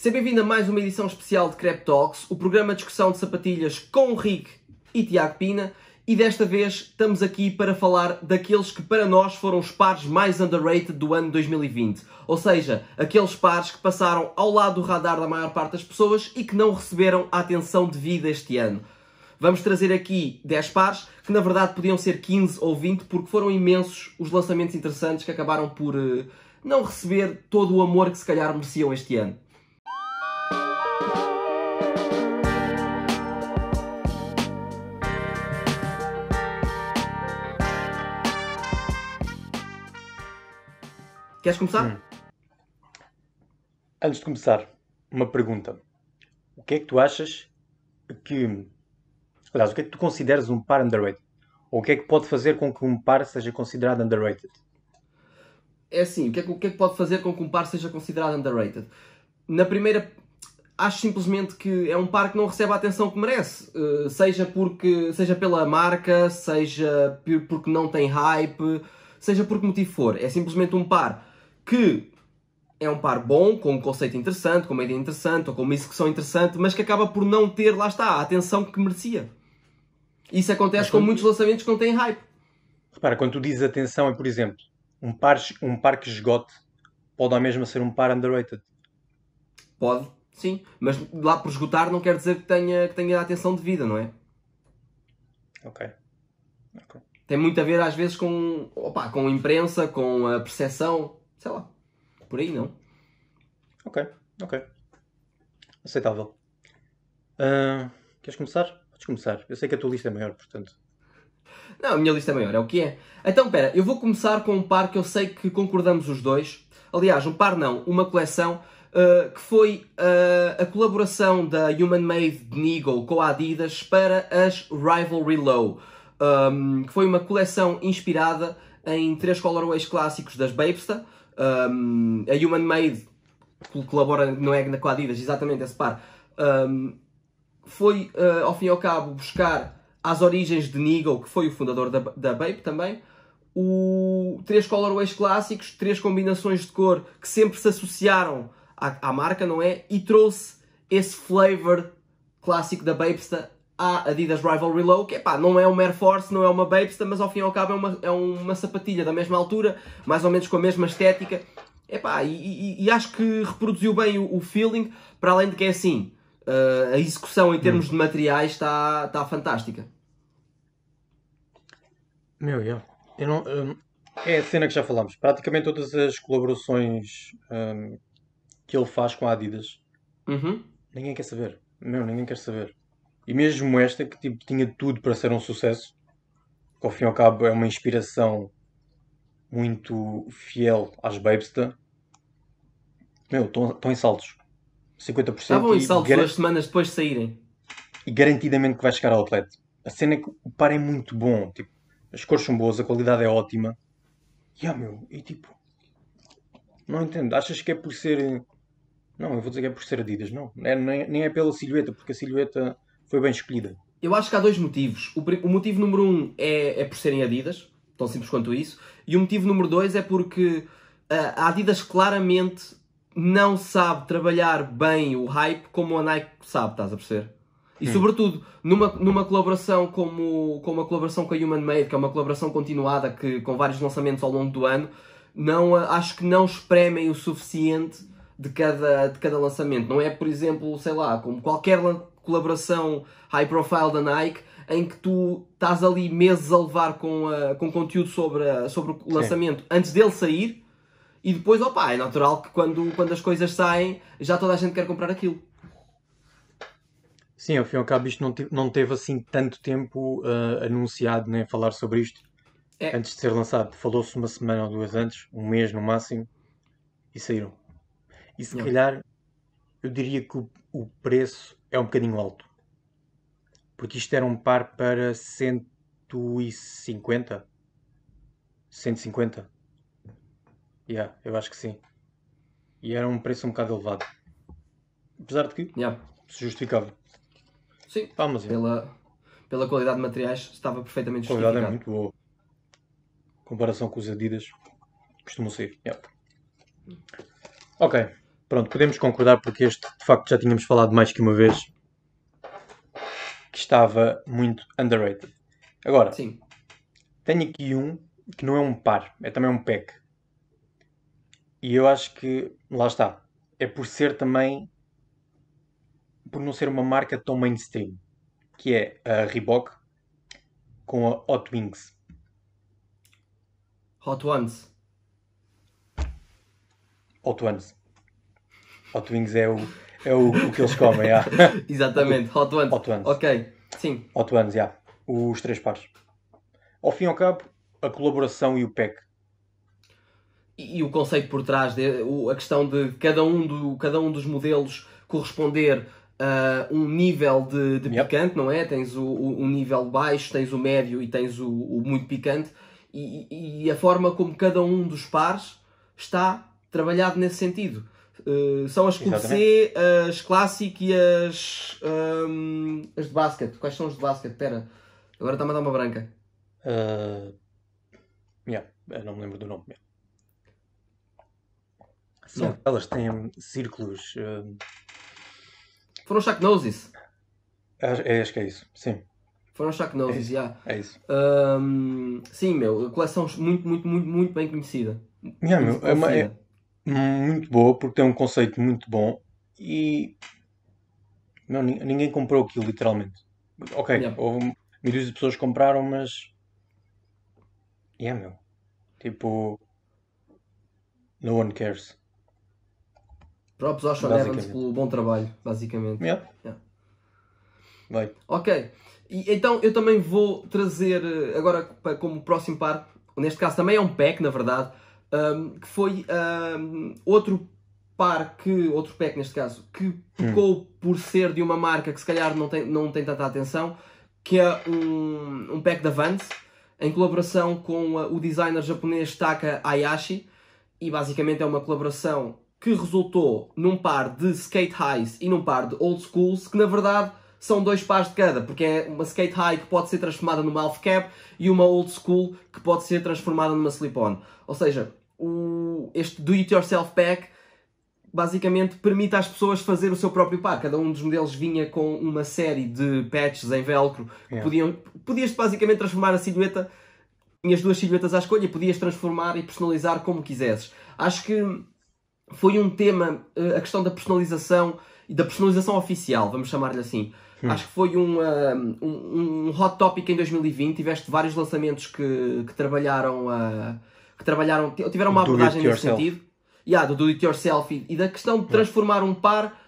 Seja bem-vindo a mais uma edição especial de Crep Talks, o programa de discussão de sapatilhas com o Rick e Tiago Pina. E desta vez estamos aqui para falar daqueles que para nós foram os pares mais underrated do ano 2020. Ou seja, aqueles pares que passaram ao lado do radar da maior parte das pessoas e que não receberam a atenção devida este ano. Vamos trazer aqui 10 pares, que na verdade podiam ser 15 ou 20, porque foram imensos os lançamentos interessantes que acabaram por uh, não receber todo o amor que se calhar mereciam este ano. Queres começar? Hum. Antes de começar, uma pergunta. O que é que tu achas que. Aliás, o que é que tu consideras um par underrated? Ou o que é que pode fazer com que um par seja considerado underrated? É assim, o que é que, o que, é que pode fazer com que um par seja considerado underrated? Na primeira. Acho simplesmente que é um par que não recebe a atenção que merece. Uh, seja, porque, seja pela marca, seja porque não tem hype, seja por que motivo for. É simplesmente um par que é um par bom, com um conceito interessante, com uma ideia interessante, ou com uma execução interessante, mas que acaba por não ter, lá está, a atenção que merecia. Isso acontece mas, com muitos tu... lançamentos que não têm hype. Repara, quando tu dizes atenção, é por exemplo, um par, um par que esgote pode ao mesmo ser um par underrated. Pode, sim. Mas lá por esgotar não quer dizer que tenha, que tenha a atenção devida, não é? Ok. Tem muito a ver às vezes com, opa, com imprensa, com a percepção, sei lá, por aí não. Ok, ok. Aceitável. Uh, queres começar? Podes começar. Eu sei que a tua lista é maior, portanto. Não, a minha lista é maior, é o que é. Então, espera, eu vou começar com um par que eu sei que concordamos os dois. Aliás, um par não, uma coleção, uh, que foi uh, a colaboração da Human Made Neagle com a Adidas para as Rivalry Low, um, que foi uma coleção inspirada em três colorways clássicos das Babesta, um, a Human Made colabora, não é com Adidas, exatamente esse par. Um, foi, uh, ao fim e ao cabo, buscar as origens de Nigel, que foi o fundador da, da Bape também. O, três colorways clássicos, três combinações de cor que sempre se associaram à, à marca, não é? E trouxe esse flavor clássico da Bapesta à Adidas Rivalry Low, que epá, não é uma Air Force, não é uma Bapesta, mas ao fim e ao cabo é uma, é uma sapatilha da mesma altura, mais ou menos com a mesma estética. Epá, e, e, e acho que reproduziu bem o, o, feeling, para além de que é assim, uh, a execução em termos hum. de materiais está tá fantástica. Meu, eu, eu não, eu, é a cena que já falámos. Praticamente todas as colaborações um, que ele faz com a Adidas, uhum. ninguém quer saber. Meu, ninguém quer saber. E mesmo esta, que tipo, tinha tudo para ser um sucesso, que ao fim e ao cabo é uma inspiração muito fiel às Babesta, meu, estão em saltos. 50% Estavam em saltos duas semanas depois de saírem. E garantidamente que vai chegar ao atleta. A cena é que o par é muito bom, tipo, as cores são boas, a qualidade é ótima. E yeah, meu, e tipo, não entendo. Achas que é por ser. Não, eu vou dizer que é por ser Adidas, não. É, nem, nem é pela silhueta, porque a silhueta foi bem escolhida? Eu acho que há dois motivos. O, o motivo número um é, é, por serem Adidas, tão simples quanto isso. E o motivo número dois é porque ah, a Adidas claramente não sabe trabalhar bem o hype como a Nike sabe, estás a perceber? E hum. sobretudo, numa, numa colaboração como, como a colaboração com a Human Made, que é uma colaboração continuada que, com vários lançamentos ao longo do ano, não, ah, acho que não espremem o suficiente de cada, de cada lançamento. Não é, por exemplo, sei lá, como qualquer colaboração high profile da Nike, em que tu estás ali meses a levar com, a, com conteúdo sobre, a, sobre o lançamento Sim. antes dele sair, e depois, opa, é natural que quando, quando as coisas saem, já toda a gente quer comprar aquilo. Sim, ao fim e ao cabo, isto não, te, não teve assim tanto tempo uh, anunciado, nem falar sobre isto. É. Antes de ser lançado, falou-se uma semana ou duas antes, um mês no máximo, e saíram. E se não. calhar, eu diria que o, o preço é um bocadinho alto. Porque isto era um par para 150. 150. Yeah, eu acho que sim. E era um preço um bocado elevado. Apesar de que yeah. se justificava. Sim, Pá, mas, pela, é. pela qualidade de materiais estava perfeitamente justificado. A qualidade é muito boa. comparação com os Adidas, costumam ser. Yeah. Ok. Pronto, podemos concordar porque este, de facto, já tínhamos falado mais que uma vez que estava muito underrated. Agora, Sim. tenho aqui um que não é um par, é também um pack. E eu acho que, lá está, é por ser também, por não ser uma marca tão mainstream, que é a Reebok com a Hot Wings. Hot Ones. Hot Ones. Hot Wings é o, é o, o que eles comem, yeah. Exatamente, Hot Ones. Hot Ones. Ok, sim. Hot Ones, yeah. Os três pares. Ao fim e ao cabo, a colaboração e o pack. E, e o conceito por trás, de, o, a questão de cada um, do, cada um dos modelos corresponder a uh, um nível de, de yep. picante, não é? Tens o, o, nível baixo, tens o médio e tens o, o muito picante. E, e, a forma como cada um dos pares está trabalhado nesse sentido. Eh, são as que C, as Classic e as, um, ehm, as de basket. Quais são as de basket? Espera, agora está-me a dar uma branca. Uh, yeah, não me lembro do nome. Yeah. São yeah. aquelas que têm círculos. Uh... Foram Shacknoses. Acho, é, acho que é isso, sim. Foram Shacknoses, já. É, yeah. é isso. Um, ehm, sim, meu, coleção muito, muito, muito, muito bem conhecida. Yeah, meu, conhecida. É uma, é muito boa, porque tem um conceito muito bom e não, ninguém comprou aquilo, literalmente. Ok, yeah. houve milhões de pessoas compraram, mas. É, yeah, meu. Tipo. No one cares. Props ao Sean Evans pelo bom trabalho, basicamente. Yeah. yeah. Vai. Ok. E, então eu também vou trazer eh, agora como próximo par, neste caso também é um pack, na verdade um, que foi um, outro par que, outro pack neste caso, que pecou hum. por ser de uma marca que se calhar não tem, não tem tanta atenção, que é um, um pack da Vans, em colaboração com o designer japonês Taka Ayashi, e basicamente é uma colaboração que resultou num par de skate highs e num par de old schools, que na verdade são dois pares de cada, porque é uma skate high que pode ser transformada numa half cap e uma old school que pode ser transformada numa slip-on. Ou seja, o, este do it yourself pack basicamente permite às pessoas fazer o seu próprio par. Cada um dos modelos vinha com uma série de patches em velcro que yeah. podiam, podias basicamente transformar a silhueta, tinhas duas silhuetas à escolha, podias transformar e personalizar como quisesses. Acho que foi um tema, eh, a questão da personalização e da personalização oficial, vamos chamar-lhe assim Hum. Acho que foi um, um hot topic em 2020. Tiveste vários lançamentos que, que trabalharam a. que trabalharam. tiveram uma abordagem nesse sentido. Yeah, do do it yourself e, e da questão de hum. transformar um par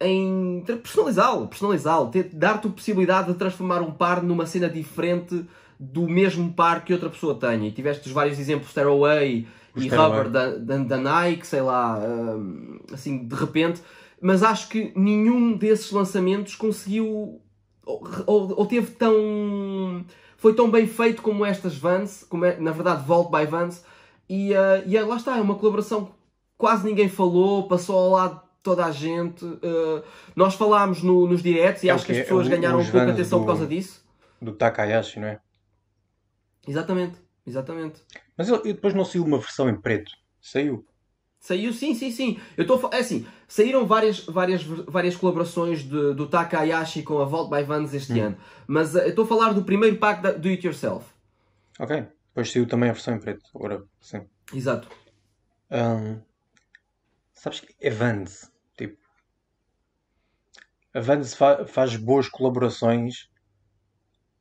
em personalizá-lo, personalizá-lo, dar-te a possibilidade de transformar um par numa cena diferente do mesmo par que outra pessoa tenha. E tiveste os vários exemplos Stairway e Rubber da, da, da, Nike, sei lá, hum, assim, de repente mas acho que nenhum desses lançamentos conseguiu ou, ou, ou teve tão. foi tão bem feito como estas Vans, como é, na verdade Vault by Vans, e, uh, e é, lá está, é uma colaboração que quase ninguém falou, passou ao lado toda a gente. Uh, nós falámos no, nos directs e é acho que, que as é, pessoas é, ganharam um pouco de atenção do, por causa disso. Do Takayashi, não é? Exatamente, exatamente. Mas eu, eu depois não saiu uma versão em preto. Saiu. Saiu sim, sim, sim. Eu estou a é assim, Saíram várias, várias, várias colaborações de, do Takayashi com a Vault by Vans este hum. ano, mas eh, estou a falar do primeiro pack da, do It Yourself. Ok, depois saiu também a versão em preto, agora sim. Exato. Um, sabes que é Vans, tipo. A Vans fa faz boas colaborações,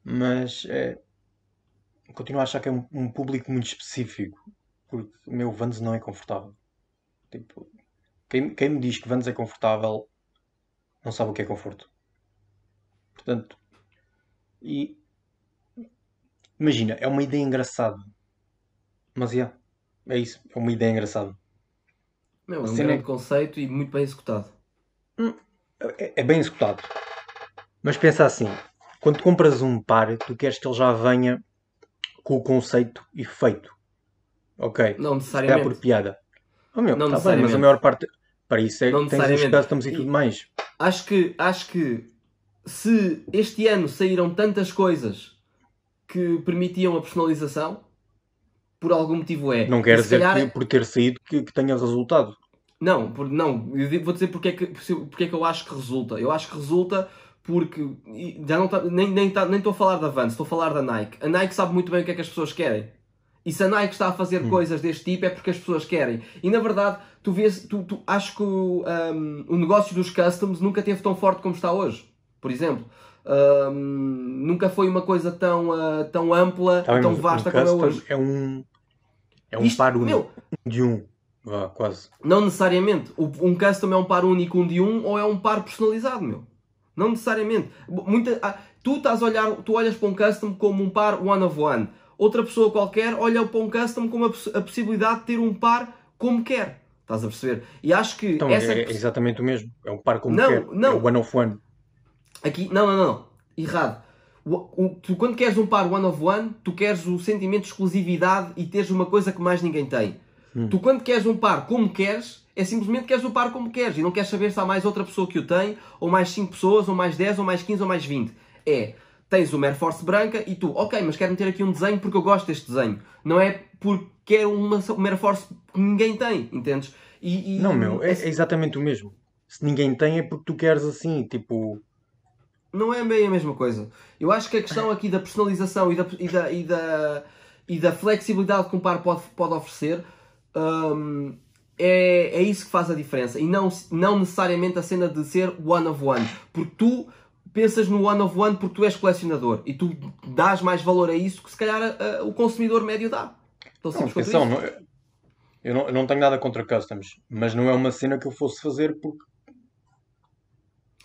mas é, continuo a achar que é um, um público muito específico, porque o meu Vans não é confortável. Tipo, quem, quem me diz que Vans é confortável não sabe o que é conforto. Portanto, e imagina, é uma ideia engraçada. Mas yeah, é isso, é uma ideia engraçada. Meu, é um grande é... conceito e muito bem executado. Hum, é, é bem executado. Mas pensa assim, quando compras um par, tu queres que ele já venha com o conceito e feito. Ok? Não necessariamente. Se por piada. Oh, meu, não tá bem, mas a maior parte, para isso é, não tens os customs e tudo mais. Acho que, acho que se este ano saíram tantas coisas que permitiam a personalização, por algum motivo é. Não quer dizer calhar... que é- por ter saído que, que tenha resultado. Não, por, não, eu vou dizer porque é, que, porque é que eu acho que resulta. Eu acho que resulta porque já não tá, nem estou nem tá, nem a falar da Vans, estou a falar da Nike. A Nike sabe muito bem o que é que as pessoas querem. E se a Nike está a fazer hum. coisas deste tipo é porque as pessoas querem. E na verdade, tu vês, tu, tu acho que o, um, o negócio dos customs nunca teve tão forte como está hoje, por exemplo. Um, nunca foi uma coisa tão, uh, tão ampla, tá, tão vasta um como é hoje. É um, é um Isto, par único meu, de um, ah, quase. Não necessariamente. Um custom é um par único, um de um, ou é um par personalizado, meu. Não necessariamente. Muita, ah, tu estás a olhar, tu olhas para um custom como um par one of one outra pessoa qualquer olha para um custom com a, possibilidade de ter um par como quer. Estás a perceber? E acho que. Então, é essa... é, exatamente o mesmo. É um par como não, quer. Não, não. É one of one. Aqui, não, não, não. Errado. O, o, tu, quando queres um par one of one, tu queres o sentimento de exclusividade e teres uma coisa que mais ninguém tem. Hum. Tu, quando queres um par como queres, é simplesmente queres o par como queres e não queres saber se há mais outra pessoa que o tem, ou mais 5 pessoas, ou mais 10, ou mais 15, ou mais 20. É tens uma Air Force branca e tu, ok, mas quero meter aqui um desenho porque eu gosto deste desenho. Não é porque é uma, uma Air Force que ninguém tem, entendes? E, e... não, meu, é, é, exatamente o mesmo. Se ninguém tem é porque tu queres assim, tipo. Não é bem a mesma coisa. Eu acho que a questão aqui da personalização e da, e da, e da, e da flexibilidade que um par pode, pode oferecer. Hum, é, é isso que faz a diferença e não, não necessariamente a cena de ser one of one, porque tu pensas no one of one porque tu és colecionador e tu dás mais valor a isso que se calhar a, eh, a, o consumidor médio dá. Então, não, atenção, não, é- eu, não, eu não tenho nada contra customs, mas não é uma cena que eu fosse fazer porque.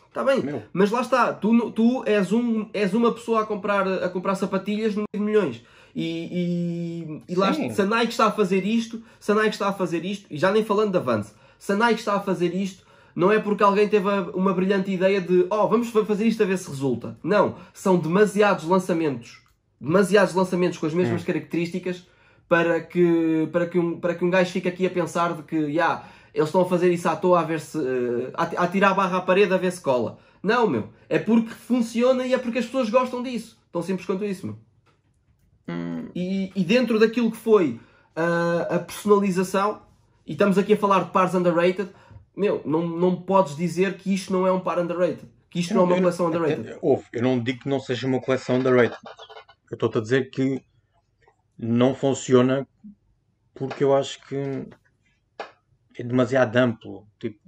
Está bem, Meu. mas lá está, tu, tu és, um, és uma pessoa a comprar, a comprar sapatilhas no meio de milhões. E, e, e lá, se a Nike está a fazer isto, se a Nike está a fazer isto, e já nem falando da Vans, se a Nike está a fazer isto, não é porque alguém teve uma brilhante ideia de oh, vamos fazer isto a ver se resulta. Não, são demasiados lançamentos, demasiados lançamentos com as mesmas é. características para que, para, que um, para que um gajo fique aqui a pensar de que yeah, eles estão a fazer isso à toa a ver se. Uh, a, a tirar a barra à parede a ver se cola. Não, meu. É porque funciona e é porque as pessoas gostam disso. Tão simples quanto isso, meu. Hum. E, e, dentro daquilo que foi uh, a personalização, e estamos aqui a falar de pares underrated, meu, não, não podes dizer que isto não é um par underrated. Que isto não, não, é uma coleção não, underrated. Eu, eu não digo que não seja uma coleção underrated. Eu estou-te a dizer que não funciona porque eu acho que é demasiado amplo. Tipo,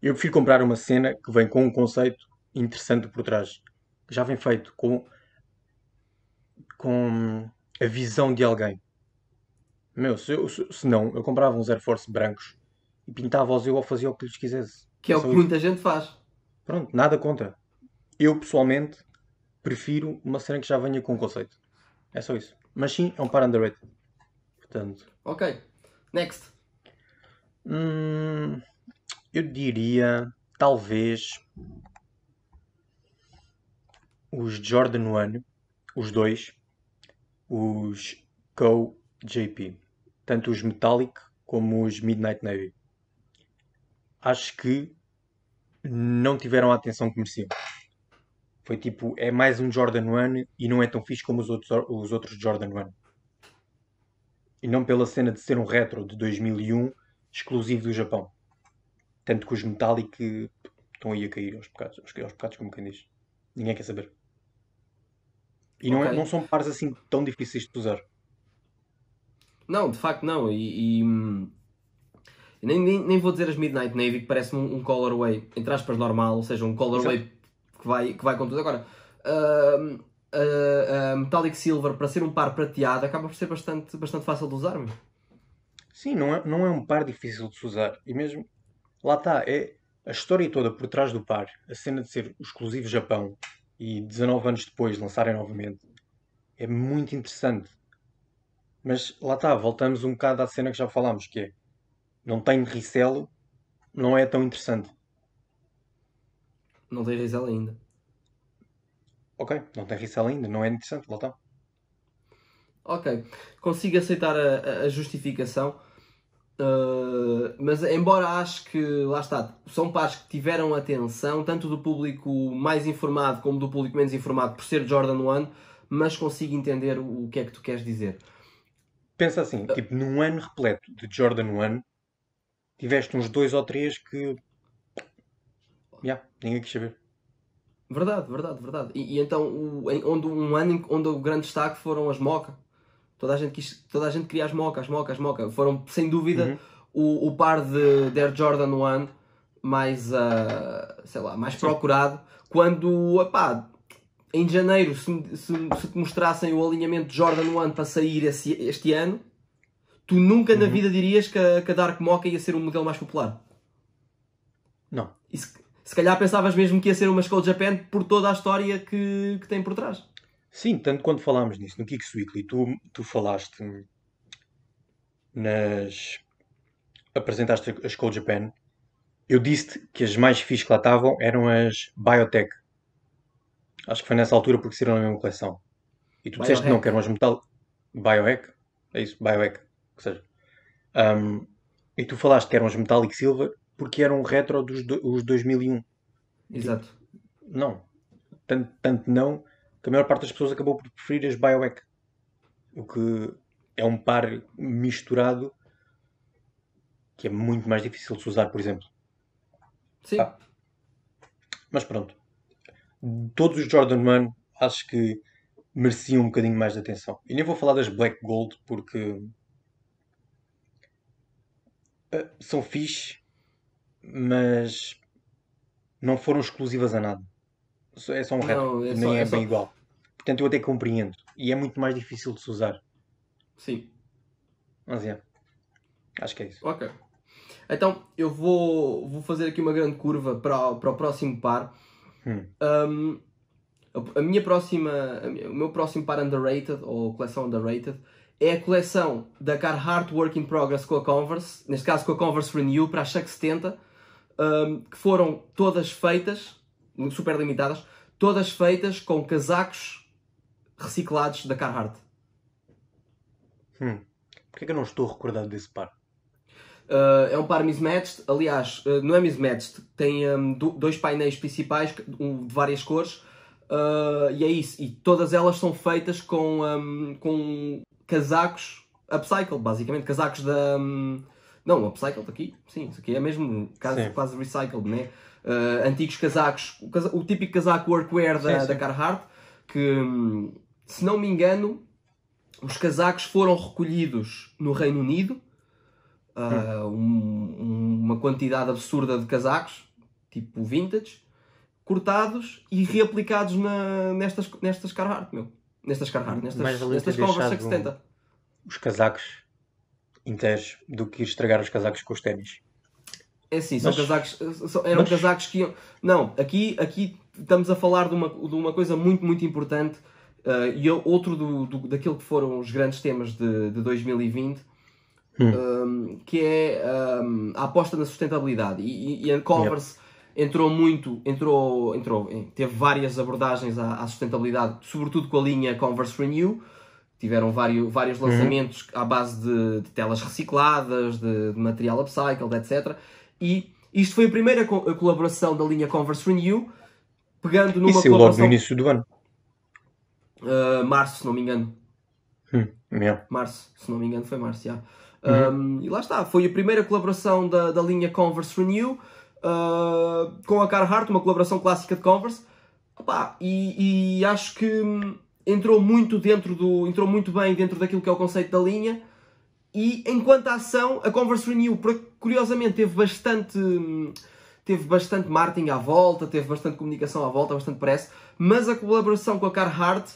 eu prefiro comprar uma cena que vem com um conceito interessante por trás. Que já vem feito com, com a visão de alguém. Meu, se, se não, eu comprava uns Air Force brancos e pintava-os eu ou fazia o que lhes quisesse. Que é o que muita gente faz. Pronto, nada contra. Eu pessoalmente prefiro uma cena que já venha com conceito. É só isso. Mas sim, é um par underrated. Portanto. Ok. Next. Hum, eu diria, talvez, os Jordan One, os dois, os Co-JP, tanto os Metallic como os Midnight Navy acho que não tiveram a atenção que mereciam. Foi tipo, é mais um Jordan 1 e não é tão fixe como os outros, os outros Jordan 1. E não pela cena de ser um retro de 2001 exclusivo do Japão. Tanto que os Metallic estão aí a cair aos pecados, aos, pecados como quem diz. Ninguém quer saber. E okay. não, é, não são pares assim tão difíceis de usar. Não, de facto não. E, e, hum, nem, nem, nem, vou dizer as Midnight Navy, que parece-me um, um colorway, entre aspas, normal, ou seja, um colorway que vai, que vai com tudo. Agora, uh, uh, uh, Metallic Silver, para ser um par prateado, acaba por ser bastante, bastante fácil de usar. -me. Sim, não é, não é um par difícil de se usar. E mesmo, lá está, é a história toda por trás do par, a cena de ser exclusivo Japão e 19 anos depois lançarem novamente, é muito interessante. Mas lá está, voltamos um bocado à cena que já falámos, que é não tem Ricelo, não é tão interessante. Não tem Ricelo ainda. Ok, não tem Ricelo ainda, não é interessante, lá Ok, consigo aceitar a, a justificação, uh, mas embora acho que, lá está, são pares que tiveram atenção, tanto do público mais informado como do público menos informado, por ser Jordan One, mas consigo entender o, o que é que tu queres dizer. Pensa assim, uh, tipo, num ano repleto de Jordan One, tiveste uns dois ou três que. Yeah, ninguém quis saber. Verdade, verdade, verdade. E, e então, o, onde um ano onde o grande destaque foram as moca. Toda a gente, quis, toda a gente queria as moca, as moca, as moca. Foram, sem dúvida, uhum. o, o, par de, de Air Jordan ano mais, uh, sei lá, mais procurado. Quando, pá, em janeiro, se, se, se, te mostrassem o alinhamento de Jordan ano para sair esse, este ano, Tu nunca uhum. na vida dirias que a, que a Dark Mocha ia ser o um modelo mais popular. Não. E se, se, calhar pensavas mesmo que ia ser uma Skull Japan por toda a história que, que tem por trás. Sim, tanto quando falámos nisso no Kicks Weekly, tu, tu falaste nas. apresentaste a Skull Japan. Eu disse que as mais fixas que lá estavam eram as Biotech. Acho que foi nessa altura porque saíram na mesma coleção. E tu Biohack. disseste que não, que eram as metal. Biohack? É isso, Biohack. Ou seja. Um, e tu falaste que eram os Metallic Silver porque eram retro dos do, os 2001. Exato. Tipo, não. Tanto, tanto não que a maior parte das pessoas acabou por preferir as Bioware. O que é um par misturado que é muito mais difícil de se usar, por exemplo. Sim. Ah. Mas pronto. Todos os Jordan Man acho que mereciam um bocadinho mais de atenção. E nem vou falar das Black Gold porque ah, são fixe, mas não foram exclusivas a nada. É só um reto, é nem só, é, é só... bem igual. Portanto, eu até compreendo. E é muito mais difícil de se usar. Sim. Mas é. Acho que é isso. Ok. Então, eu vou, vou fazer aqui uma grande curva para, para o próximo par. Hum. Um, a, a minha próxima, a o meu próximo par underrated, ou coleção underrated, é a coleção da Carhartt Work in Progress com a Converse, neste caso com a Converse Renew para a Chuck 70, um, que foram todas feitas, super limitadas, todas feitas com casacos reciclados da Carhartt. Hum. Porquê que eu não estou recordado desse par? Uh, é um par mismatched, aliás, uh, não é mismatched, tem um, dois painéis principais de várias cores uh, e é isso. E todas elas são feitas com, um, com casacos upcycle, basicamente, casacos da. Hum, não, upcycle aqui, sim, isso aqui é mesmo quase recycled, né? Uh, antigos casacos, o, casa, o, típico casaco workwear da, sim, sim. da Carhartt, que hum, se não me engano, os casacos foram recolhidos no Reino Unido, uh, um, uma quantidade absurda de casacos, tipo vintage, cortados e reaplicados na, nestas, nestas Carhartt, meu nestas Carhartt, hum, nestas, Mais nestas Converse 670. Os casacos inteiros do que estragar os casacos com os ténis. É sim, são mas, casacos, eram mas... casacos que iam... Não, aqui, aqui estamos a falar de uma, de uma coisa muito, muito importante uh, e outro do, do, daquilo que foram os grandes temas de, de 2020, hum. um, ehm, que é um, ehm, a aposta na sustentabilidade. E, e, e a Converse entrou muito, entrou, entrou, teve várias abordagens à, à sustentabilidade, sobretudo com a linha Converse Renew. Tiveram vários, vários uhum. lançamentos uhum. à base de, de telas recicladas, de, de, material upcycled, etc. E isto foi a primeira co a colaboração da linha Converse Renew, pegando numa Isso colaboração... logo no início do ano. Uh, março, se não me engano. Hum, yeah. Março, se não me engano, foi março, já. Yeah. Uhum. Um, e lá está, foi a primeira colaboração da, da linha Converse Renew com a Carhartt, uma colaboração clássica de Converse. Opa, e, e, acho que entrou muito dentro do. entrou muito bem dentro daquilo que é o conceito da linha. E enquanto a ação, a Converse Renew, curiosamente, teve bastante. Teve bastante marketing à volta, teve bastante comunicação à volta, bastante pressa, mas a colaboração com a Carhartt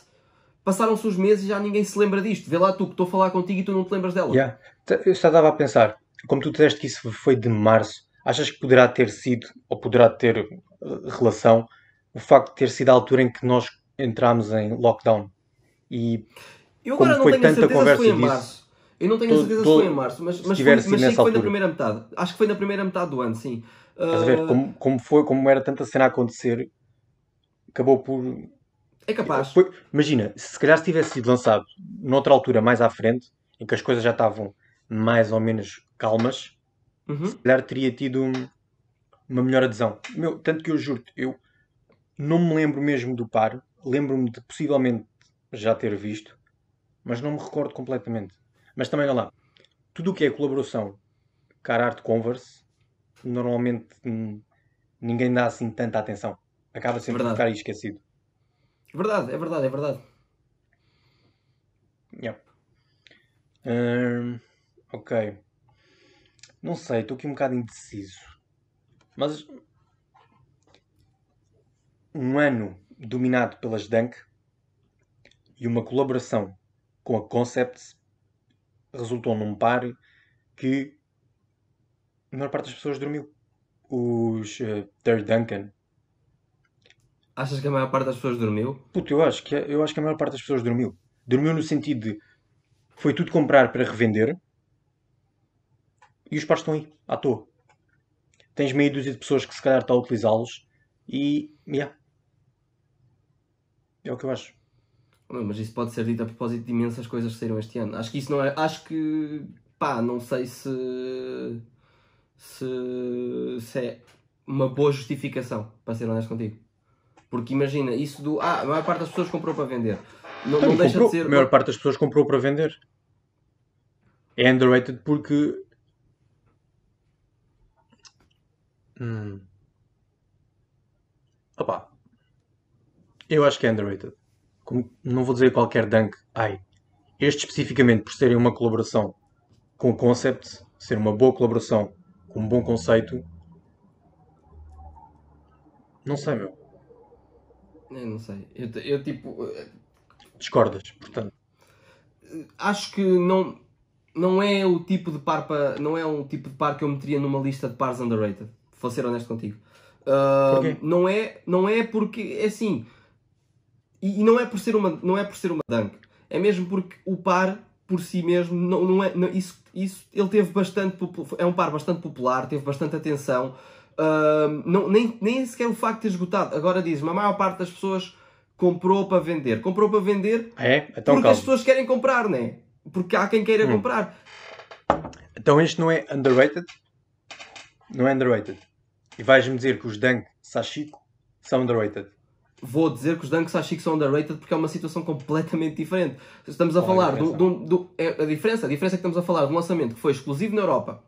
passaram-se os meses e já ninguém se lembra disto. Vê lá tu que estou a falar contigo e tu não te lembras dela. Yeah. Eu só estava a pensar, como tu disseste que isso foi de março, Achas que poderá ter sido, ou poderá ter eh, relação, o facto de ter sido a altura em que nós entramos em lockdown? E eu agora como não foi tenho tanta conversa foi em disso, março. Eu não tenho a certeza se foi em março, mas, mas, foi, mas sim, foi na primeira metade. Acho que foi na primeira metade do ano, sim. Estás uh... a ver eh, como, como, foi, como era tanta cena a acontecer, acabou por. É capaz. Foi... imagina, se calhar se tivesse sido lançado noutra altura mais à frente, em que as coisas já estavam mais ou menos calmas, uhum. se calhar teria tido uma melhor adesão. Meu, tanto que eu juro eu não me lembro mesmo do par, lembro-me de possivelmente já ter visto, mas não me recordo completamente. Mas também, olha lá, tudo o que é colaboração Art Converse, normalmente ninguém dá assim tanta atenção. Acaba sempre de ficar esquecido. É verdade, é verdade, é verdade. Yeah. Um, ok. Não sei, estou aqui um bocado indeciso. Mas. Um ano dominado pelas Dunk e uma colaboração com a Concepts resultou num par que a maior parte das pessoas dormiu. Os uh, Terry Duncan. Achas que a maior parte das pessoas dormiu? Puto, eu acho, que, eu acho que a maior parte das pessoas dormiu. Dormiu no sentido de foi tudo comprar para revender e os pares estão aí, à toa. Tens meia dúzia de pessoas que se calhar estão a utilizá-los e. Yeah. É o que eu acho. Mas isso pode ser dito a propósito de imensas coisas que saíram este ano. Acho que isso não é. Acho que. pá, não sei se. se, se é uma boa justificação, para ser honesto contigo. Porque imagina, isso do. Ah, a maior parte das pessoas comprou para vender. Não, não, não deixa comprou. de ser. A maior parte das pessoas comprou para vender. É underrated porque Hum. Opa, eu acho que é underrated. Como- não vou dizer qualquer dunk. Ai, este especificamente por serem uma colaboração com o concept, ser uma boa colaboração com um bom conceito, não sei, meu. Eu é, não sei. Eu, eu, tipo. Eh, Discordas, portanto. Eh, acho que não. Não é o tipo de par para. Não é um tipo de par que eu meteria numa lista de pares underrated. Vou ser honesto contigo. Uh, não é não é porque é assim e, e, não é por ser uma não é por ser uma dunk é mesmo porque o par por si mesmo não, não é não, isso isso ele teve bastante é um par bastante popular teve bastante atenção uh, não, nem, nem é sequer o facto de ter esgotado agora diz a maior parte das pessoas comprou para vender comprou para vender é? então, porque calma. as pessoas querem comprar né porque há quem queira hum. comprar então este não é underrated não é underrated e vais-me dizer que os Dunk Sashiko são underrated. Vou dizer que os Dunk Sashiko são underrated porque é uma situação completamente diferente. Estamos a Qual falar é a do, do é, a diferença, a diferença é que estamos a falar de um lançamento que foi exclusivo na Europa,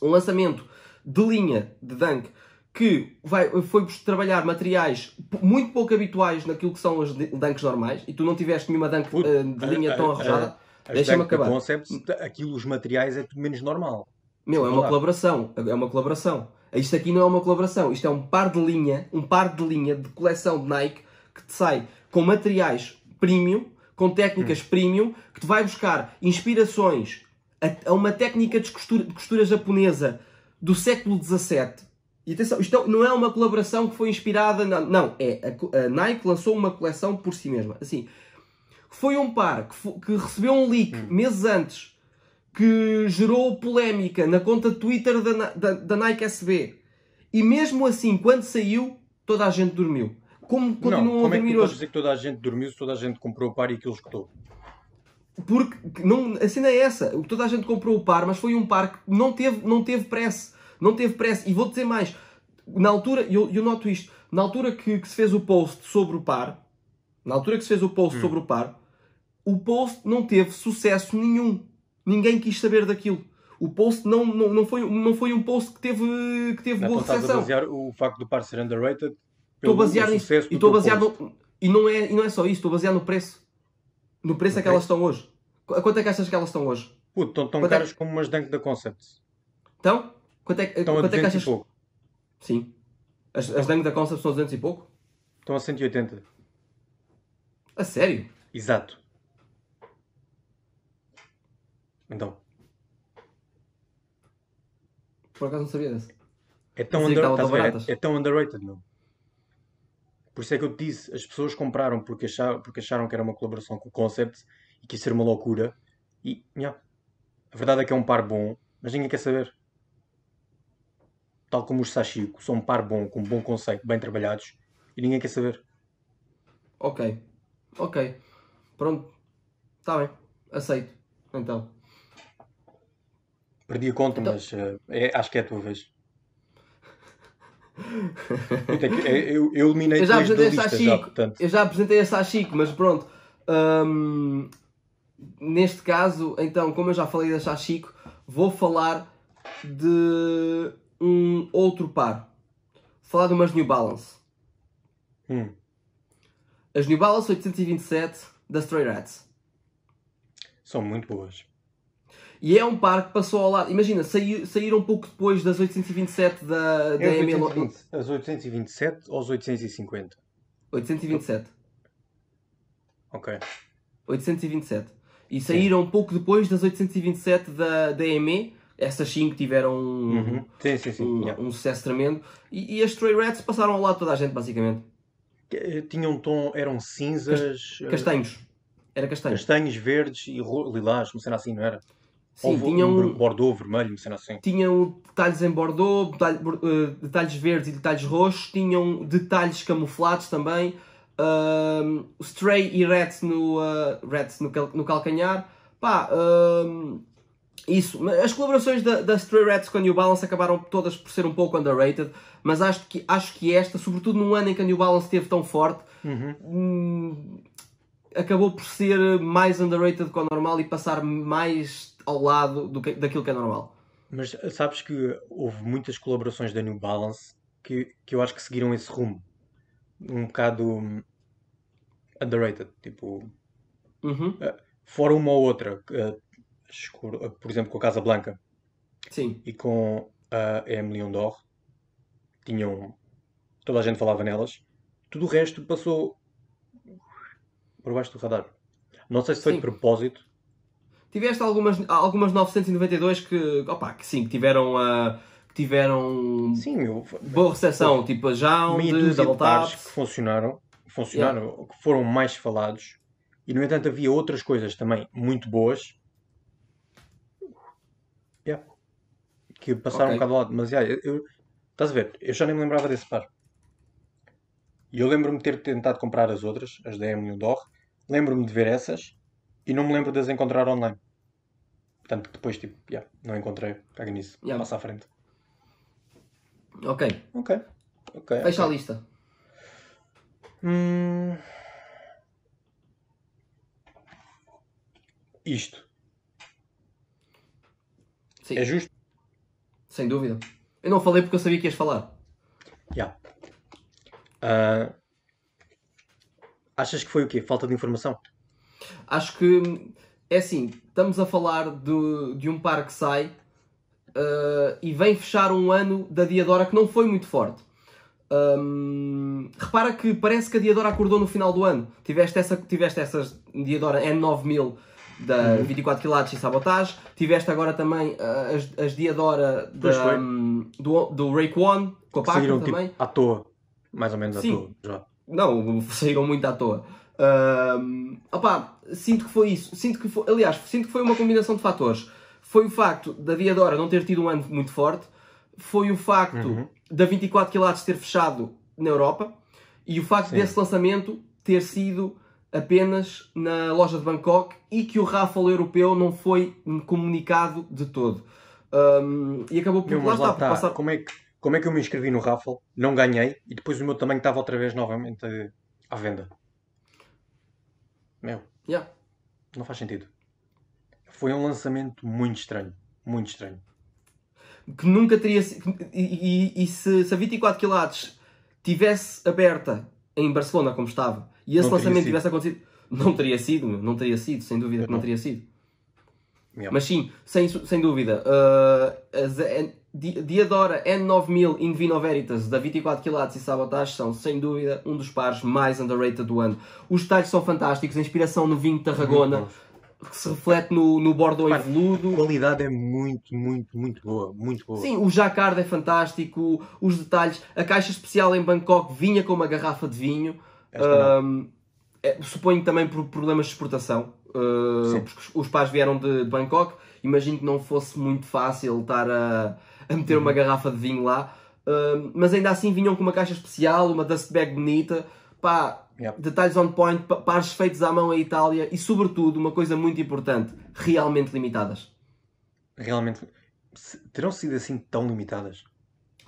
um lançamento de linha de Dunk que vai, foi trabalhar materiais muito pouco habituais naquilo que são as dunks normais e tu não tiveste nenhuma dunk uh, de linha tão arrojada. Deixa-me acabar. Concept, aquilo, os materiais é tudo menos normal. Meu, é uma colaboração. É uma colaboração. Isto aqui não é uma colaboração, isto é um par de linha, um par de linha de coleção de Nike que te sai com materiais premium, com técnicas hum. premium, que te vai buscar inspirações a, a uma técnica de costura, de costura, japonesa do século XVII. E atenção, isto não é uma colaboração que foi inspirada, não, não é a, a Nike lançou uma coleção por si mesma. Assim, foi um par que, que recebeu um leak hum. meses antes que gerou polémica na conta Twitter da, da, da Nike SB. E mesmo assim, quando saiu, toda a gente dormiu. Como continuam não, como a dormir é que hoje? dizer que toda a gente dormiu se toda a gente comprou o par e aquilo escutou? Porque não, a cena é essa. Toda a gente comprou o par, mas foi um par que não teve, não teve pressa. Não teve pressa. E vou dizer mais. Na altura, eu, eu noto isto. Na altura que, que, se fez o post sobre o par, na altura que se fez o post hum. sobre o par, o post não teve sucesso nenhum. Ninguém quis saber daquilo. O post não, não, não, foi, não foi um post que teve, que teve boa recepção. Estás a basear o facto do par ser underrated pelo estou baseado nisso. E estou baseado no, e, não é, e não é só isso, estou baseado no preço. No preço é okay. a que elas estão hoje. A quanto é que achas que elas estão hoje? Puto, estão tão é caras é... como umas Dunk da Concepts. Então? Quanto é, estão quanto a 200 é que achas... e pouco. Sim. As, as Dunk da Concepts são 200 e pouco? Estão a 180. A sério? Exato. Então. Por acaso não sabia desse. É tão, under... é, é, tão underrated, não Por isso é que eu te disse, as pessoas compraram porque acharam, porque acharam que era uma colaboração com o Concept e que ia ser uma loucura. E, yeah. a verdade é que é um par bom, mas ninguém quer saber. Tal como os Sashiko, são um par bom, com um bom conceito, bem trabalhados, e ninguém quer saber. Ok, ok, pronto, está bem, aceito, então. Perdi a conta, então... mas uh, é, acho que é a tua vez. eu, eh, eu eliminei eu já apresentei a Chico, já, portanto... Eu já apresentei esta a Chico, mas pronto. Um, neste caso, então, como eu já falei da Chico, vou falar de um outro par. Vou falar de umas New Balance. Hum. As New Balance 827 da Stray Rats. São muito boas. E é um par que passou ao lado. Imagina, saíram um pouco depois das 827 da, da é 820, ML. As 827 ou as 850? 827. Ok. 827. E saíram sim. pouco depois das 827 da, da EME. Essas 5 tiveram um, uhum. sim, sim, um, yeah. um, sucesso tremendo. E, e as Stray Rats passaram ao lado toda a gente, basicamente. Eh, tinham um tom, eram cinzas. Castanhos. Eh, era castanhos. Castanhos, verdes e lilás, não sei assim, não era? Sim, tinha um, um bordeaux vermelho, uma cena assim. Tinham detalhes em bordeaux, detalhe, eh, detalhes verdes e detalhes roxos, tinham detalhes camuflados também, um, ehm, stray e red no, uh, no, cal, no calcanhar. Pá, ehm, isso. As colaborações da, da Stray reds com a New Balance acabaram todas por ser um pouco underrated, mas acho que, acho que esta, sobretudo num ano em que a New Balance esteve tão forte, uhum. Hum, acabou por ser mais underrated que o normal e passar mais ao lado do que, daquilo que é normal. Mas eh, sabes que houve muitas colaborações da New Balance que, que eu acho que seguiram esse rumo. Um bocado hum, underrated, tipo. Uhum. Eh, fora uma ou outra. Eh, por exemplo, com a Casa Blanca. Sim. E com a Emily Ondor. Tinham. Toda a gente falava nelas. Tudo o resto passou por baixo do radar. Não sei se foi sim. de propósito. Tiveste algumas, algumas 992 que, opa, que sim, que tiveram a. tiveram sim, meu, boa recepção, foi, tipo um Jaund, Double pares que funcionaram, funcionaram yeah. que foram mais falados, e no entanto havia outras coisas também muito boas yeah, que passaram okay. um bocado ao lado. Mas yeah, eu, eu, estás a ver, eu já nem me lembrava desse par. E eu lembro-me ter tentado comprar as outras, as da M e o DOR, lembro-me de ver essas e não me lembro de as encontrar online. Portanto, depois, tipo, yeah, não encontrei. Caga nisso. Yeah. Passa à frente. Ok. Ok. okay Fecha okay. a lista. Hum... Isto. Sim. É justo? Sem dúvida. Eu não falei porque eu sabia que ias falar. Já. Yeah. Uh, Achas que foi o quê? Falta de informação? Acho que é assim, estamos a falar de, de um par que sai uh, e vem fechar um ano da Diadora que não foi muito forte. Um, ehm, repara que parece que a Diadora acordou no final do ano. Tiveste essa, tiveste essa Diadora N9000 da 24 uhum. quilates e sabotagem. Tiveste agora também uh, as, as Diadora da, um, do, do Rake One com a Paco tipo, também. Tipo, à toa, mais ou menos Sim. à toa. Já não, saíram muito à toa. Uh, opá, sinto que foi isso. Sinto que foi, aliás, sinto que foi uma combinação de fatores. Foi o facto da Diadora não ter tido um ano muito forte, foi o facto uhum. da 24 quilates ter fechado na Europa e o facto Sim. desse lançamento ter sido apenas na loja de Bangkok e que o raffle europeu não foi comunicado de todo. Um, e acabou por lá, lá está, passar... Como é que como é que eu me inscrevi no raffle, não ganhei e depois o meu tamanho estava outra vez novamente eh, à venda. Meu. Yeah. Não faz sentido. Foi um lançamento muito estranho. Muito estranho. Que nunca teria. E, e, e se, se a 24 quilates tivesse aberta em Barcelona, como estava, e esse não lançamento tivesse acontecido. Não teria sido, não teria sido, sem dúvida eu que não, não teria sido. Yeah. Mas sim, sem, sem dúvida, uh, Diadora N9000 in Vino Veritas da 24 quilates e Sabotage são, sem dúvida, um dos pares mais underrated do ano. Os detalhes são fantásticos, a inspiração no vinho de Tarragona, que se reflete no, no Bordeaux Repare, evoludo. A qualidade é muito, muito, muito boa, muito boa. Sim, o jacquard é fantástico, os detalhes. A caixa especial em Bangkok vinha com uma garrafa de vinho. Um, é, suponho também por problemas de exportação uh, os pais vieram de Bangkok, imagino que não fosse muito fácil estar a, a meter uhum. uma garrafa de vinho lá, uh, mas ainda assim vinham com uma caixa especial, uma dust bag bonita, pá, yep. detalhes on point, pares feitos à mão em Itália e, sobretudo, uma coisa muito importante, realmente limitadas. Realmente. Terão sido assim tão limitadas?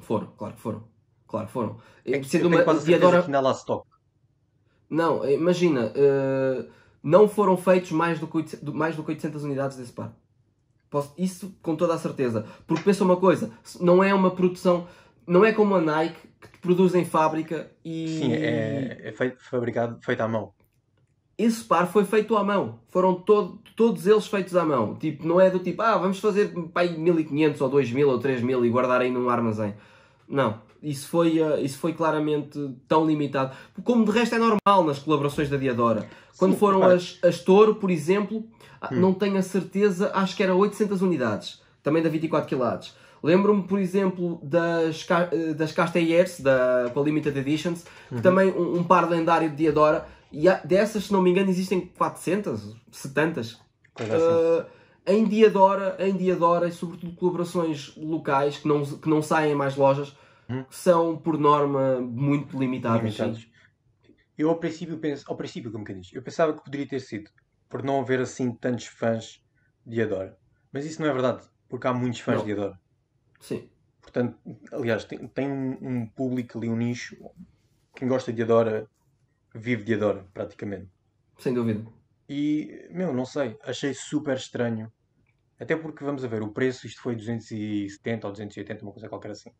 Foram, claro que foram. Claro que foram. É que, sendo uma, quase certeza agora... que ainda stock. Não, imagina, uh, não foram feitos mais do que 800, mais do que 800 unidades desse par. Posso, isso com toda a certeza. Porque pensa uma coisa, não é uma produção, não é como a Nike que produz em fábrica e. Sim, é, é feito, fabricado, feito à mão. Esse par foi feito à mão. Foram todo, todos eles feitos à mão. Tipo, não é do tipo, ah, vamos fazer pai, 1500 ou 2000 ou 3000 e guardar aí num armazém. Não isso foi, eh, isso foi claramente tão limitado. Como de resto é normal nas colaborações da Diadora. Quando Sim, foram as, as Toro, por exemplo, ah, hum. não tenho a certeza, acho que era 800 unidades, também da 24 quilates. Lembro-me, por exemplo, das, eh, das Castellers, da, com a Limited Editions, que uhum. também um, um, par lendário de Diadora, e dessas, se não me engano, existem 400, 70. Uh, em Diadora, em Diadora, e sobretudo colaborações locais que não, que não saem mais lojas, uhum. são, por norma, muito limitadas. limitados. Eu, ao princípio, penso, ao princípio, como que diz, eu pensava que poderia ter sido, por não haver assim tantos fãs de Adora. Mas isso não é verdade, porque há muitos fãs não. de Adora. Sim. Portanto, aliás, tem, tem um, um, público ali, um nicho. Quem gosta de Adora vive de Adora, praticamente. Sem dúvida. E, meu, não sei, achei super estranho. Até porque, vamos a ver, o preço, isto foi 270 ou 280, uma coisa qualquer assim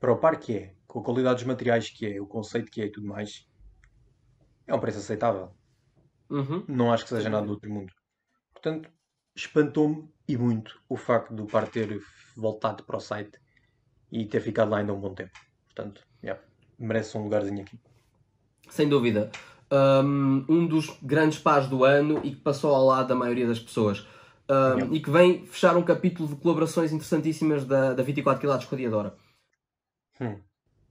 para o par que é, com a qualidade dos materiais que é, o conceito que é e tudo mais, é um preço aceitável. Uhum. Não acho que seja nada do outro mundo. Portanto, espantou-me e muito o facto do par ter voltado para o site e ter ficado lá ainda um bom tempo. Portanto, yeah, merece um lugarzinho aqui. Sem dúvida. Um, dos grandes pares do ano e que passou ao lado da maioria das pessoas. Um, E que vem fechar um capítulo de colaborações interessantíssimas da, da 24 Quilates com a Diadora.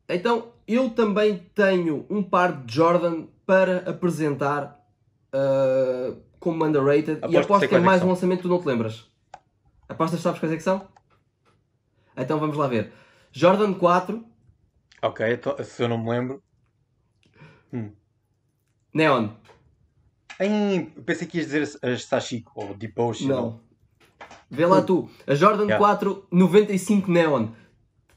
Então, eu também tenho um par de Jordan para apresentar uh, como underrated aposto e aposto que, é, é mais é um lançamento que tu não te lembras. Apostas sabes quais é que são? Então vamos lá ver. Jordan 4. Ok, então, se eu não me lembro. Hum. Neon. Em... Pensei que ias dizer as Sashiko ou Deep Ocean. Não. Vê lá tu. A Jordan yeah. 4 95 Neon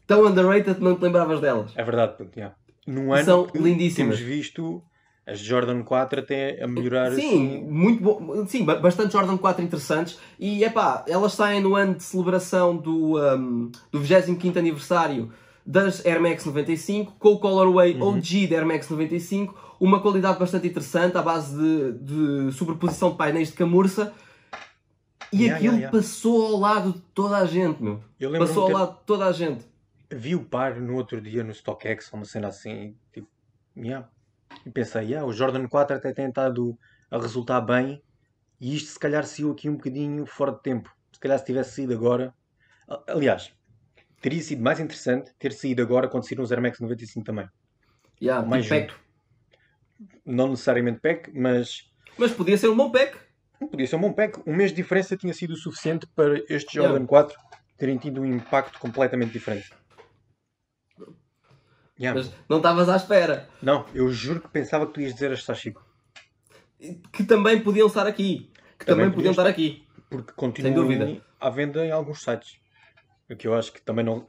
tão underrated que não te lembravas delas. É verdade, pronto, yeah. Num ano São lindíssimas. temos visto as Jordan 4 até a melhorar. Sim, assim... muito bom. Sim, bastante Jordan 4 interessantes. E é pá, elas saem no ano de celebração do, um, do 25 aniversário das Air Max 95 com o colorway uhum. OG da Air Max 95, uma qualidade bastante interessante à base de, de sobreposição de painéis de camurça. E yeah, aquilo yeah, yeah. passou ao lado de toda a gente, meu. Passou ao ter... lado de toda a gente vi o par no outro dia no StockX, uma cena assim, tipo, yeah. e pensei, yeah, o Jordan 4 até tem estado a resultar bem, e isto se calhar saiu aqui um bocadinho fora de tempo. Se calhar se tivesse saído agora. Aliás, teria sido mais interessante ter saído agora quando saíram os Air Max 95 também. Yeah, tipo mais pack. Não necessariamente pack, mas. Mas podia ser um bom pack. Podia ser um bom pack. Um mês de diferença tinha sido o suficiente para este Jordan yeah. 4 terem tido um impacto completamente diferente. Yeah. Mas não estavas à espera. Não, eu juro que pensava que tu ias dizer as Sashiko. Que também podiam estar aqui. Que também, também podiam estar aqui. Porque continuam à venda em alguns sites. O que eu acho que também não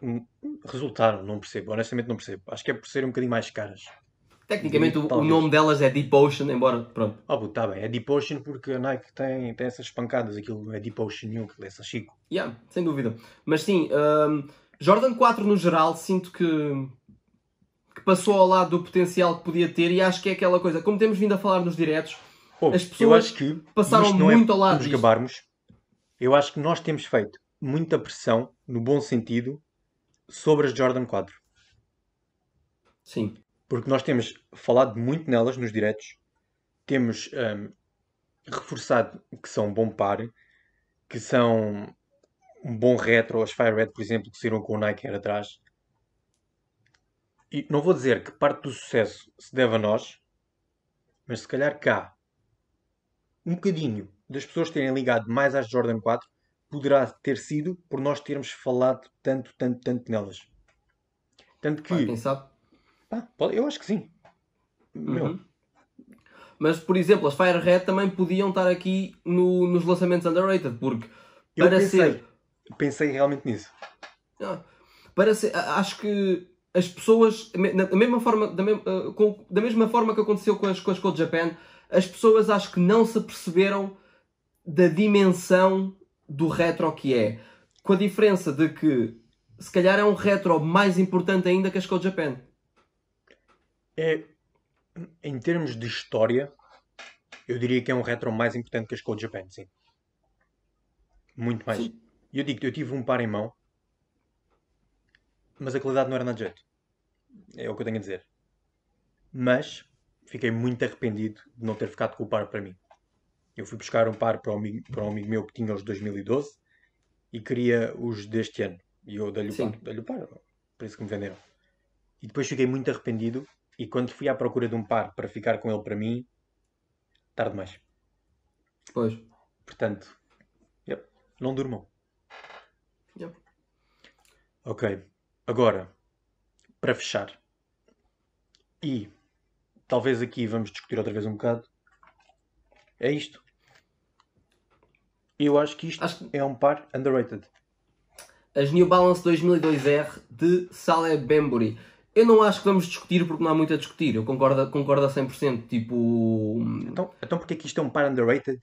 resultaram, não percebo. Honestamente não percebo. Acho que é por serem um bocadinho mais caras. Tecnicamente o, o, nome delas é Deep Ocean, embora pronto. Oh, tá bem, é Deep Ocean porque a Nike tem, tem essas pancadas, aquilo é Deep Ocean New que é Sashiko. Yeah, sem dúvida. Mas sim, um, Jordan 4 no geral sinto que passou ao lado do potencial que podia ter e acho que é aquela coisa, como temos vindo a falar nos diretos, oh, as pessoas que passaram é muito é ao lado nos gabarmos, eu acho que nós temos feito muita pressão, no bom sentido, sobre as Jordan 4. Sim. Porque nós temos falado muito nelas nos diretos, temos um, reforçado que são um bom par, que são um bom retro, as Fire Red, por exemplo, que saíram com o Nike atrás, e não vou dizer que parte do sucesso se deve a nós, mas se calhar cá, um bocadinho das pessoas terem ligado mais às Jordan 4 poderá ter sido por nós termos falado tanto, tanto, tanto nelas. Tanto que. Vai, quem sabe? pode, eu acho que sim. Uhum. Mas, por exemplo, as Red também podiam estar aqui no, nos lançamentos underrated, porque eu para pensei, ser. Pensei realmente nisso. Ah, para ser, acho que as pessoas, da mesma forma, da, mesma eh, com, da, mesma forma que aconteceu com as, com as Cold Japan, as pessoas acho que não se aperceberam da dimensão do retro que é. Com a diferença de que, se calhar, é um retro mais importante ainda que as Cold Japan. É, em termos de história, eu diria que é um retro mais importante que as Cold Japan, sim. Muito mais. Sim. Eu digo eu tive um par em mão mas a qualidade não era nada de jeito. É o que eu tenho a dizer. Mas fiquei muito arrependido de não ter ficado com o par para mim. Eu fui buscar um par para um amigo, para um amigo meu que tinha os de 2012 e queria os deste ano. E eu dei-lhe o par, dei o par, por isso que me venderam. E depois fiquei muito arrependido e quando fui à procura de um par para ficar com ele para mim, tarde demais. Pois. Portanto, yep, não durmam. Yep. Ok. Agora, para fechar, e talvez aqui vamos discutir outra vez um bocado, é isto. Eu acho que isto acho que... é um par underrated. As New Balance 2002R de Saleh Bembury. Eu não acho que vamos discutir porque não há muito a discutir. Eu concordo, concordo a 100%. Tipo. Então, então porque é que isto é um par underrated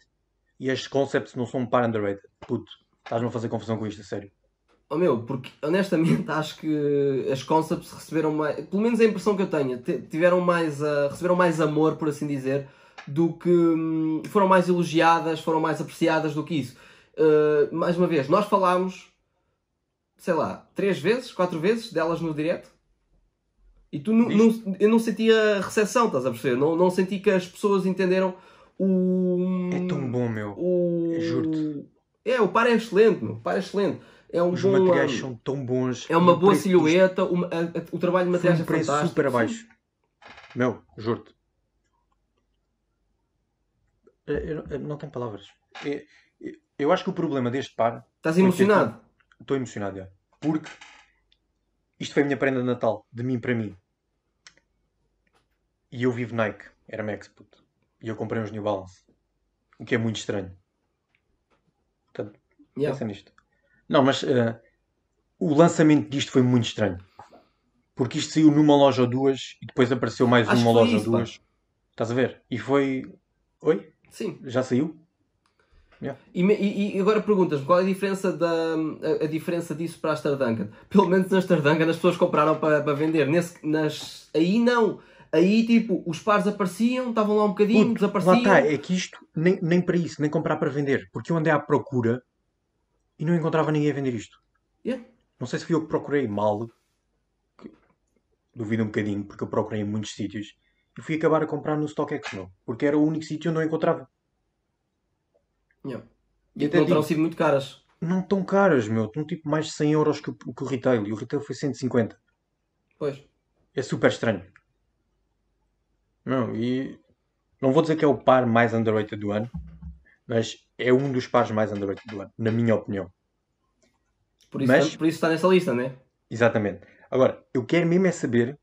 e estes concepts não são um par underrated? Puto, estás-me a fazer confusão com isto, a sério. Oh meu, porque honestamente acho que as concepts receberam mais. Pelo menos a impressão que eu tenho, tiveram mais. receberam mais amor, por assim dizer, do que. Hum, foram mais elogiadas, foram mais apreciadas do que isso. Uh, mais uma vez, nós falámos, sei lá, três vezes, quatro vezes delas no direto. E tu não, eu não sentia recepção, estás a perceber? Não, não senti que as pessoas entenderam o. É tão bom, meu. O... Juro-te. É, o par é excelente, meu. O par é excelente é um Os materiais são tão bons. É uma boa silhueta, dos... o, a, a, o trabalho de materiais um é fantástico. super abaixo. Meu, juro-te. É, não tenho palavras. Eu, é, é, eu acho que o problema deste par. Estás emocionado? Estou emocionado, já. Porque isto foi a minha prenda de Natal, de mim para mim. E eu vivo Nike, era Max, puto. E eu comprei uns New Balance. O que é muito estranho. Portanto, yeah. pensa nisto. Não, mas uh, o lançamento disto foi muito estranho. Porque isto saiu numa loja ou duas e depois apareceu mais Acho uma loja ou duas. Pá. Estás a ver? E foi. Oi? Sim. Já saiu? Yeah. E, e, agora perguntas-me qual é a diferença, da, a, a diferença disso para a Stardangan? Pelo menos na Stardangan as pessoas compraram para, para vender. Nesse, nas, aí não. Aí, tipo, os pares apareciam, estavam lá um bocadinho, Puto, desapareciam. Lá está, é que isto, nem, nem para isso, nem comprar para vender. Porque eu andei à procura e não encontrava ninguém a vender isto. Yeah. Não sei se fui eu que procurei mal, que... duvido um bocadinho, porque eu procurei em muitos sítios, e fui acabar a comprar no StockX, não, porque era o único sítio onde eu não encontrava. Yeah. E, e até não terão sido muito caras. Não tão caras, meu. Estão tipo mais de 100 euros que, que o retail. E o retail foi 150. Pois. É super estranho. Não, e não vou dizer que é o par mais underrated do ano, mas é um dos pares mais underrated do ano, na minha opinião. Por isso, tá- Mas, por isso está nessa lista, né? Exatamente. Agora, eu quero mesmo é saber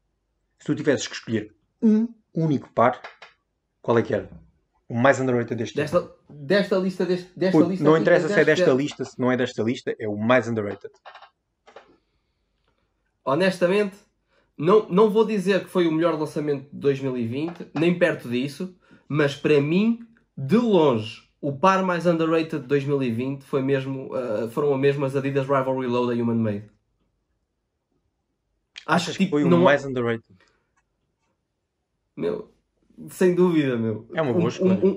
se tu tivesses que escolher um único par, qual é que era? O mais underrated deste desta, ano. Desta lista, deste, desta Pô, lista. Não assim, interessa se é desta, lista, se não é desta lista, é o mais underrated. Honestamente, não, não vou dizer que foi o melhor lançamento de 2020, nem perto disso, mas para mim, de longe, o par mais underrated de 2020 foi mesmo, uh, foram as as Adidas Rivalry Low da Human Made. Acho que, tipo, que foi não... o mais underrated. Meu, sem dúvida, meu. É uma boa um, escolha. Um,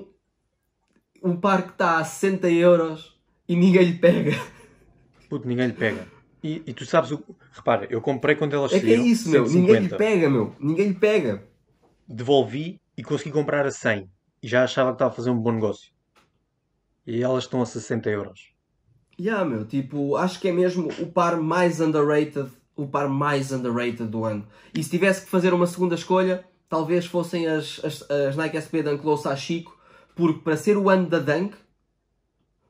um, um par que está a 60 euros e ninguém lhe pega. Puto, ninguém lhe pega. E, e tu sabes o. Repara, eu comprei quando elas saíram. É que é isso, 150. meu. Ninguém lhe pega, meu. Ninguém lhe pega. Devolvi e consegui comprar a 100. E já achava que estava a fazer um bom negócio e elas estão a 60 euros. Yeah, meu, tipo, acho que é mesmo o par mais underrated, o par mais underrated do ano. E se tivesse que fazer uma segunda escolha, talvez fossem as, as, as Nike SB Dunk Low Chico, porque para ser o ano da Dunk,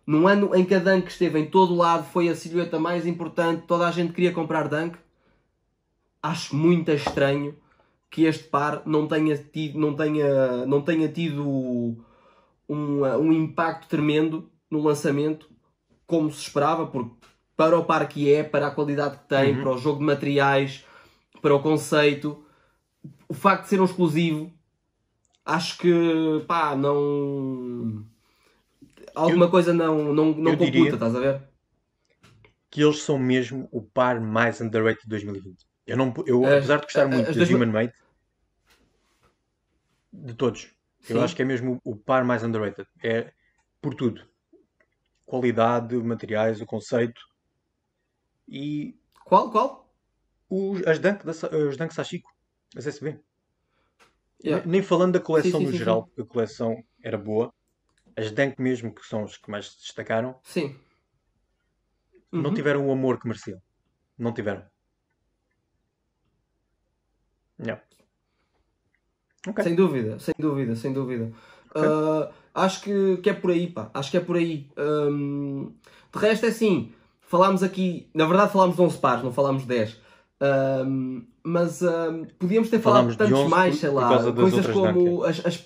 num ano em que a Dunk esteve em todo lado, foi a silhueta mais importante, toda a gente queria comprar Dunk, acho muito estranho que este par não tenha tido, não tenha, não tenha tido um, um impacto tremendo no lançamento, como se esperava, porque para o par que é, para a qualidade que tem, uhum. para o jogo de materiais, para o conceito, o facto de ser um exclusivo, acho que pá, não. Alguma eu, coisa não, não, não computa, estás a ver? que eles são mesmo o par mais underrated de 2020. Eu, não, eu é, apesar de gostar é, muito de Human Mate, de todos, Sim. Eu acho que é mesmo o par mais underrated. É por tudo. Qualidade, materiais, o conceito. E. Qual? Qual? Os, as Dunk, da, Dunk Sashiko. As SB. Yeah. Nem falando da coleção sim, sim, no geral, porque a coleção era boa. As Dunk mesmo, que são os que mais se destacaram. Sim. Não uhum. tiveram o amor que mereciam. Não tiveram. Não. Okay. Sem dúvida, sem dúvida, sem dúvida. Okay. Uh, acho que, que é por aí, pá. Acho que é por aí. Um, de resto, é assim. Falámos aqui, na verdade, falámos de 11 pares, não falámos de 10. Um, mas um, podíamos ter falado de tantos mais, sei lá. Coisas como as, as...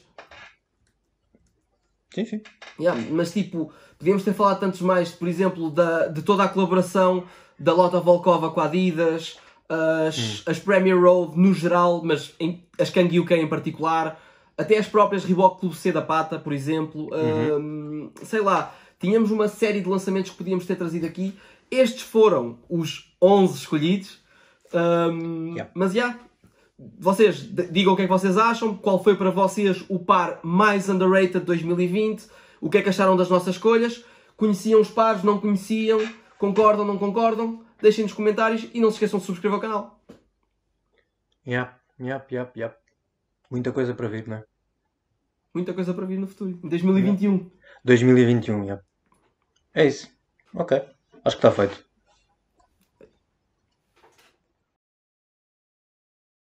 Sim, sim. Yeah, mas tipo, podíamos ter falado tantos mais, por exemplo, da, de toda a colaboração da Lota Volkova com a Adidas, as, hum. as Premier Road no geral, mas em, as Kang UK em particular, até as próprias Reebok Clube C da Pata, por exemplo, uhum. uh, sei lá, tínhamos uma série de lançamentos que podíamos ter trazido aqui. Estes foram os 11 escolhidos, um, yeah. mas já. Yeah, vocês digam o que é que vocês acham, qual foi para vocês o par mais underrated de 2020, o que é que acharam das nossas escolhas, conheciam os pares, não conheciam, concordam, não concordam, deixem nos comentários e não se esqueçam de subscrever o canal. Yep, yep, yep, yep. Muita coisa para vir, não é? Muita coisa para vir no futuro. 2021. Yep. 2021, yep. É isso. Ok. Acho que está feito.